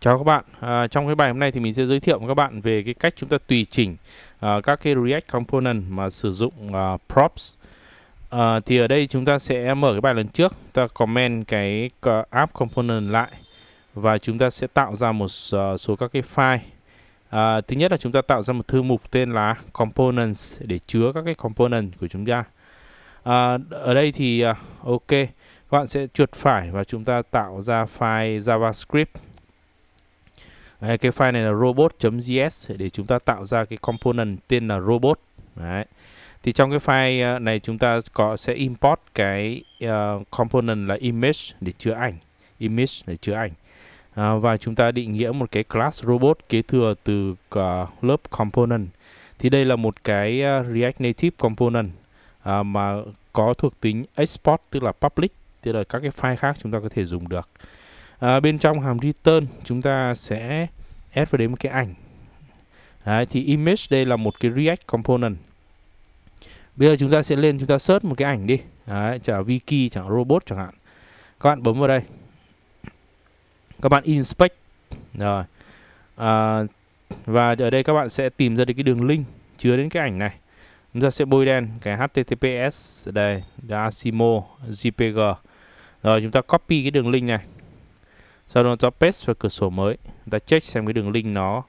Chào các bạn, à, trong cái bài hôm nay thì mình sẽ giới thiệu với các bạn về cái cách chúng ta tùy chỉnh à, các cái React Component mà sử dụng à, props à, Thì ở đây chúng ta sẽ mở cái bài lần trước, ta comment cái à, app component lại Và chúng ta sẽ tạo ra một à, số các cái file à, Thứ nhất là chúng ta tạo ra một thư mục tên là Components để chứa các cái component của chúng ta à, Ở đây thì à, ok, các bạn sẽ chuột phải và chúng ta tạo ra file JavaScript Đấy, cái file này là robot.js để chúng ta tạo ra cái component tên là robot. Đấy. Thì trong cái file ờ, này chúng ta có sẽ import cái uh, component là image để chứa ảnh, image để chứa ảnh. À, và chúng ta định nghĩa một cái class robot kế thừa từ uh, lớp component. Thì đây là một cái uh, React Native component uh, mà có thuộc tính export tức là public, tức là các cái file khác chúng ta có thể dùng được à, bên trong hàm return chúng ta sẽ add vào đấy một cái ảnh đấy, thì image đây là một cái react component bây giờ chúng ta sẽ lên chúng ta search một cái ảnh đi đấy, chả wiki chẳng robot chẳng hạn các bạn bấm vào đây các bạn inspect rồi à, và ở đây các bạn sẽ tìm ra được cái đường link chứa đến cái ảnh này chúng ta sẽ bôi đen cái https đây là asimo jpg rồi chúng ta copy cái đường link này sau đó ta paste vào cửa sổ mới ta check xem cái đường link nó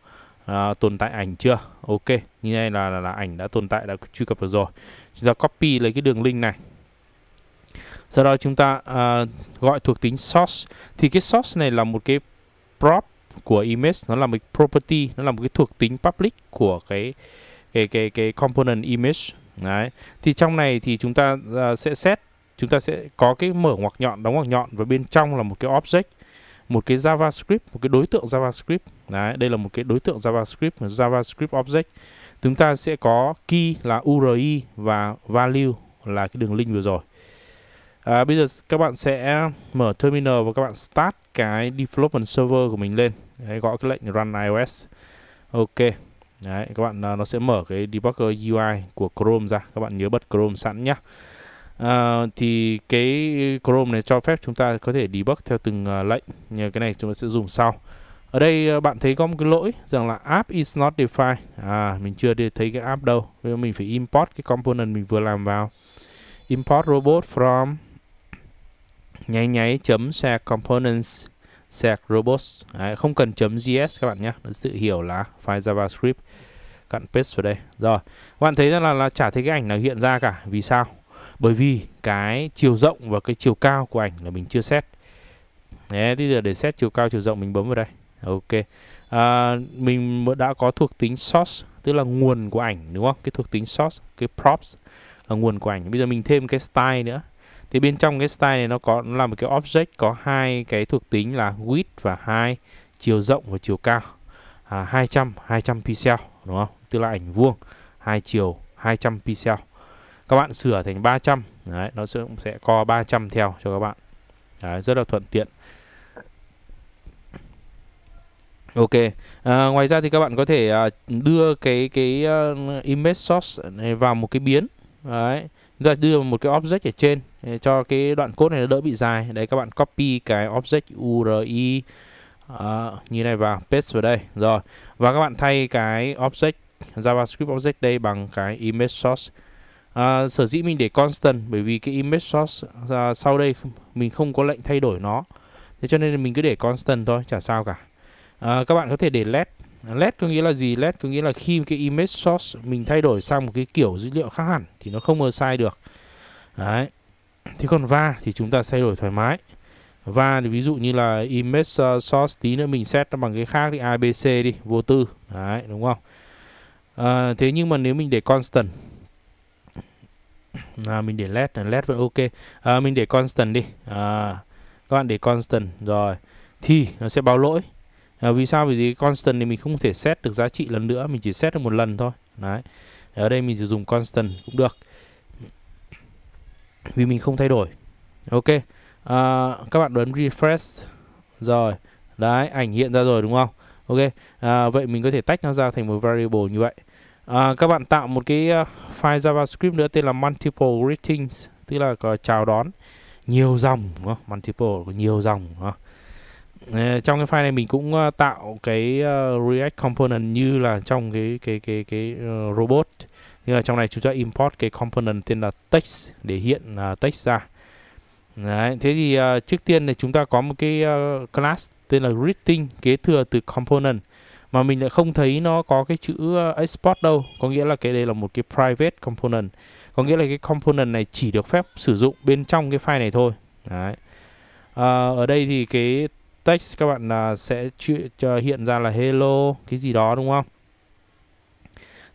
à, tồn tại ảnh chưa ok như này là, là là ảnh đã tồn tại đã truy cập được rồi chúng ta copy lấy cái đường link này sau đó chúng ta à, gọi thuộc tính source thì cái source này là một cái prop của image nó là một property nó là một cái thuộc tính public của cái cái cái cái component image đấy thì trong này thì chúng ta uh, sẽ set chúng ta sẽ có cái mở ngoặc nhọn đóng ngoặc nhọn và bên trong là một cái object một cái JavaScript, một cái đối tượng JavaScript. Đấy, đây là một cái đối tượng JavaScript, một JavaScript object. Chúng ta sẽ có key là URI và value là cái đường link vừa rồi. À, bây giờ các bạn sẽ mở terminal và các bạn start cái development server của mình lên. Đấy, gõ cái lệnh run iOS. Ok. Đấy, các bạn à, nó sẽ mở cái debugger UI của Chrome ra. Các bạn nhớ bật Chrome sẵn nhé. Ờ, thì cái Chrome này cho phép chúng ta có thể debug theo từng uh, lệnh như cái này chúng ta sẽ dùng sau ở đây uh, bạn thấy có một cái lỗi rằng là app is not defined à mình chưa thấy cái app đâu bây giờ mình phải import cái component mình vừa làm vào import robot from nháy nháy chấm sạc components sạc robots Đấy, không cần chấm js các bạn nhé nó tự hiểu là file javascript các bạn paste vào đây rồi các bạn thấy rằng là, là chả thấy cái ảnh nào hiện ra cả vì sao bởi vì cái chiều rộng và cái chiều cao của ảnh là mình chưa xét Đấy, bây giờ để xét chiều cao chiều rộng mình bấm vào đây ok à, mình đã có thuộc tính source tức là nguồn của ảnh đúng không cái thuộc tính source cái props là nguồn của ảnh bây giờ mình thêm cái style nữa thì bên trong cái style này nó có nó là một cái object có hai cái thuộc tính là width và hai chiều rộng và chiều cao à, 200 200 pixel đúng không tức là ảnh vuông hai chiều 200 pixel các bạn sửa thành 300 đấy, nó sẽ, sẽ co 300 theo cho các bạn đấy, rất là thuận tiện Ok, à, ngoài ra thì các bạn có thể à, đưa cái cái uh, image source này vào một cái biến đấy chúng ta đưa một cái object ở trên cho cái đoạn code này nó đỡ bị dài đấy các bạn copy cái object uri à, ờ, như này vào paste vào đây rồi và các bạn thay cái object javascript object đây bằng cái image source À, sở dĩ mình để constant bởi vì cái image source à, sau đây mình không có lệnh thay đổi nó. Thế cho nên mình cứ để constant thôi, chả sao cả. À, các bạn có thể để let, à, let có nghĩa là gì? let có nghĩa là khi cái image source mình thay đổi sang một cái kiểu dữ liệu khác hẳn thì nó không mơ sai được. Đấy. Thế còn va thì chúng ta thay đổi thoải mái. Va thì ví dụ như là image à, source tí nữa mình set nó bằng cái khác đi ABC đi, vô tư. Đấy, đúng không? À, thế nhưng mà nếu mình để constant à, mình để led là led vẫn ok à, mình để constant đi à, các bạn để constant rồi thì nó sẽ báo lỗi à, vì sao vì gì constant thì mình không thể set được giá trị lần nữa mình chỉ set được một lần thôi đấy ở đây mình sử dụng constant cũng được vì mình không thay đổi ok à, các bạn bấm refresh rồi đấy ảnh hiện ra rồi đúng không ok à, vậy mình có thể tách nó ra thành một variable như vậy à, các bạn tạo một cái ờ, file JavaScript nữa tên là multiple greetings tức là có chào đón nhiều dòng đúng không? multiple có nhiều dòng đúng không? À, trong cái file này mình cũng ờ, tạo cái uh, React component như là trong cái cái cái cái, uh, robot nhưng mà trong này chúng ta import cái component tên là text để hiện uh, text ra Đấy, thế thì uh, trước tiên thì chúng ta có một cái uh, class tên là greeting kế thừa từ component mà mình lại không thấy nó có cái chữ ờ, export đâu có nghĩa là cái đây là một cái private component có nghĩa là cái component này chỉ được phép sử dụng bên trong cái file này thôi đấy à, ở đây thì cái text các bạn uh, sẽ hiện ra là hello cái gì đó đúng không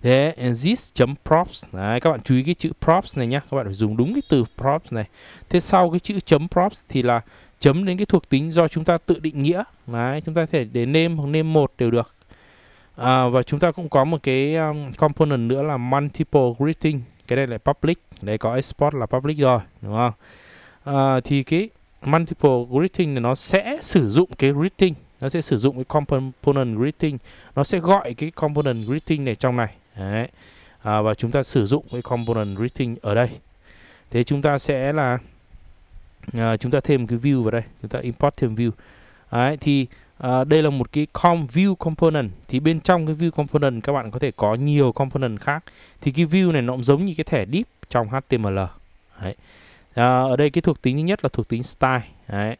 thế this.props đấy các bạn chú ý cái chữ props này nhé các bạn phải dùng đúng cái từ props này thế sau cái chữ chấm props thì là chấm đến cái thuộc tính do chúng ta tự định nghĩa đấy chúng ta thể để name hoặc name một đều được à, và chúng ta cũng có một cái um, component nữa là multiple greeting cái này là public đây có export là public rồi đúng không à, thì cái multiple greeting này nó sẽ sử dụng cái greeting nó sẽ sử dụng cái component greeting nó sẽ gọi cái component greeting này trong này đấy à, và chúng ta sử dụng cái component greeting ở đây thế chúng ta sẽ là à, chúng ta thêm cái view vào đây chúng ta import thêm view đấy thì À, đây là một cái com view component thì bên trong cái view component các bạn có thể có nhiều component khác thì cái view này nó cũng giống như cái thẻ div trong HTML Đấy. À, ở đây cái thuộc tính thứ nhất là thuộc tính style Đấy.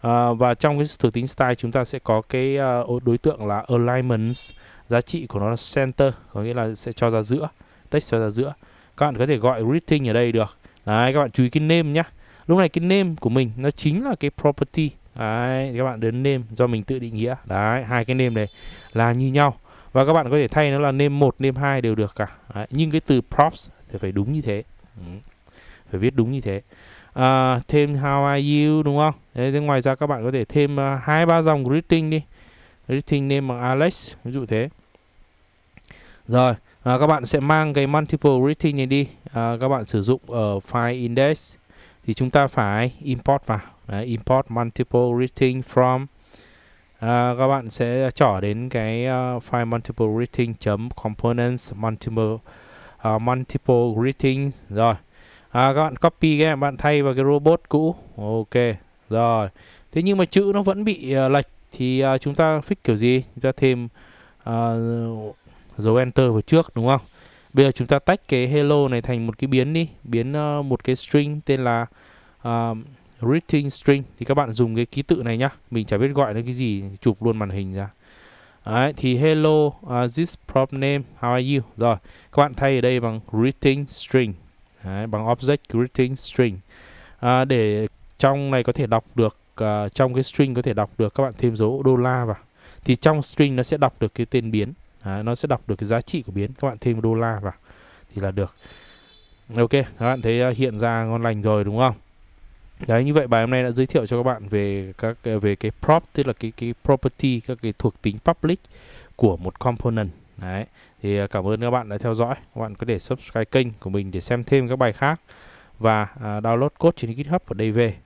À, và trong cái thuộc tính style chúng ta sẽ có cái uh, đối tượng là alignments giá trị của nó là center có nghĩa là sẽ cho ra giữa text cho ra giữa các bạn có thể gọi greeting ở đây được Đấy, các bạn chú ý cái name nhá lúc này cái name của mình nó chính là cái property đấy các bạn đến name do mình tự định nghĩa đấy hai cái name này là như nhau và các bạn có thể thay nó là name một name hai đều được cả đấy, nhưng cái từ props thì phải đúng như thế ừ. phải viết đúng như thế à, thêm how are you đúng không đấy, thế ngoài ra các bạn có thể thêm à, hai uh, ba dòng greeting đi greeting name bằng Alex ví dụ thế rồi à, các bạn sẽ mang cái multiple greeting này đi à, các bạn sử dụng ở file index thì chúng ta phải import vào Đấy, import multiple rating from à, các bạn sẽ trở đến cái uh, file multiple rating components multiple uh, multiple ratings rồi à, các bạn copy cái bạn thay vào cái robot cũ ok rồi thế nhưng mà chữ nó vẫn bị uh, lệch thì uh, chúng ta fix kiểu gì chúng ta thêm uh, dấu enter vào trước đúng không bây giờ chúng ta tách cái hello này thành một cái biến đi biến uh, một cái string tên là uh, ờ, greeting string thì các bạn dùng cái ký tự này nhá mình chả biết gọi nó cái gì chụp luôn màn hình ra Đấy, thì hello uh, this prop name how are you rồi các bạn thay ở đây bằng greeting string Đấy, bằng object greeting string à, để trong này có thể đọc được uh, trong cái string có thể đọc được các bạn thêm dấu đô la vào thì trong string nó sẽ đọc được cái tên biến Đấy, nó sẽ đọc được cái giá trị của biến các bạn thêm đô la vào thì là được ok các bạn thấy uh, hiện ra ngon lành rồi đúng không đấy như vậy bài hôm nay đã giới thiệu cho các bạn về các ờ, về cái prop tức là cái cái property các cái thuộc tính public của một component đấy thì ờ, cảm ơn các bạn đã theo dõi các bạn có thể subscribe kênh của mình để xem thêm các bài khác và à, download code trên GitHub của về